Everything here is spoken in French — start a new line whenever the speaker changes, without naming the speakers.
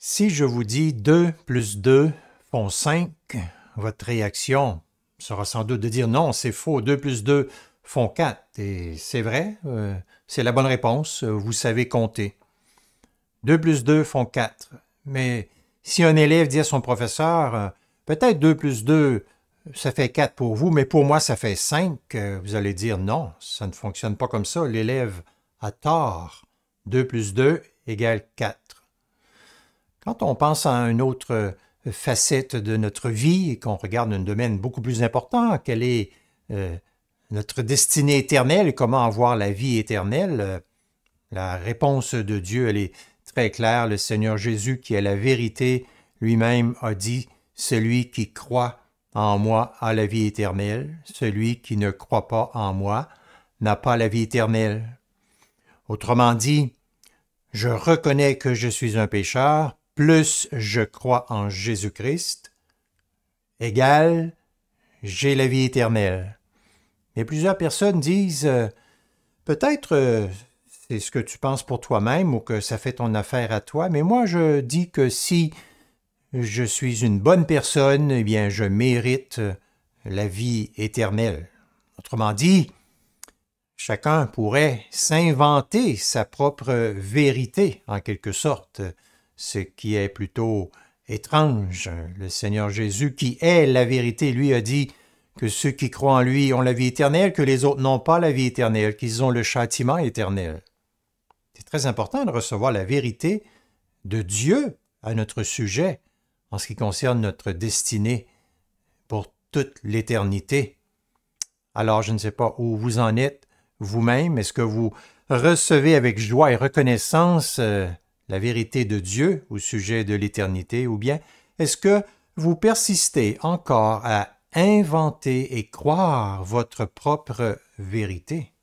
Si je vous dis 2 plus 2 font 5, votre réaction sera sans doute de dire non, c'est faux, 2 plus 2 font 4. Et c'est vrai, euh, c'est la bonne réponse, vous savez compter. 2 plus 2 font 4. Mais si un élève dit à son professeur, euh, peut-être 2 plus 2, ça fait 4 pour vous, mais pour moi, ça fait 5, euh, vous allez dire non, ça ne fonctionne pas comme ça. L'élève a tort. 2 plus 2 égale 4. Quand on pense à une autre euh, facette de notre vie et qu'on regarde un domaine beaucoup plus important, quelle est euh, notre destinée éternelle, comment avoir la vie éternelle, euh, la réponse de Dieu, elle est très claire. Le Seigneur Jésus, qui est la vérité, lui-même a dit, Celui qui croit en moi a la vie éternelle, celui qui ne croit pas en moi n'a pas la vie éternelle. Autrement dit, je reconnais que je suis un pécheur, plus je crois en Jésus-Christ égal, j'ai la vie éternelle. Mais plusieurs personnes disent euh, peut-être euh, c'est ce que tu penses pour toi-même ou que ça fait ton affaire à toi, mais moi je dis que si je suis une bonne personne, eh bien je mérite euh, la vie éternelle. Autrement dit, chacun pourrait s'inventer sa propre vérité en quelque sorte ce qui est plutôt étrange. Le Seigneur Jésus, qui est la vérité, lui a dit que ceux qui croient en lui ont la vie éternelle, que les autres n'ont pas la vie éternelle, qu'ils ont le châtiment éternel. C'est très important de recevoir la vérité de Dieu à notre sujet en ce qui concerne notre destinée pour toute l'éternité. Alors je ne sais pas où vous en êtes vous-même, est-ce que vous recevez avec joie et reconnaissance euh, la vérité de Dieu au sujet de l'éternité, ou bien est-ce que vous persistez encore à inventer et croire votre propre vérité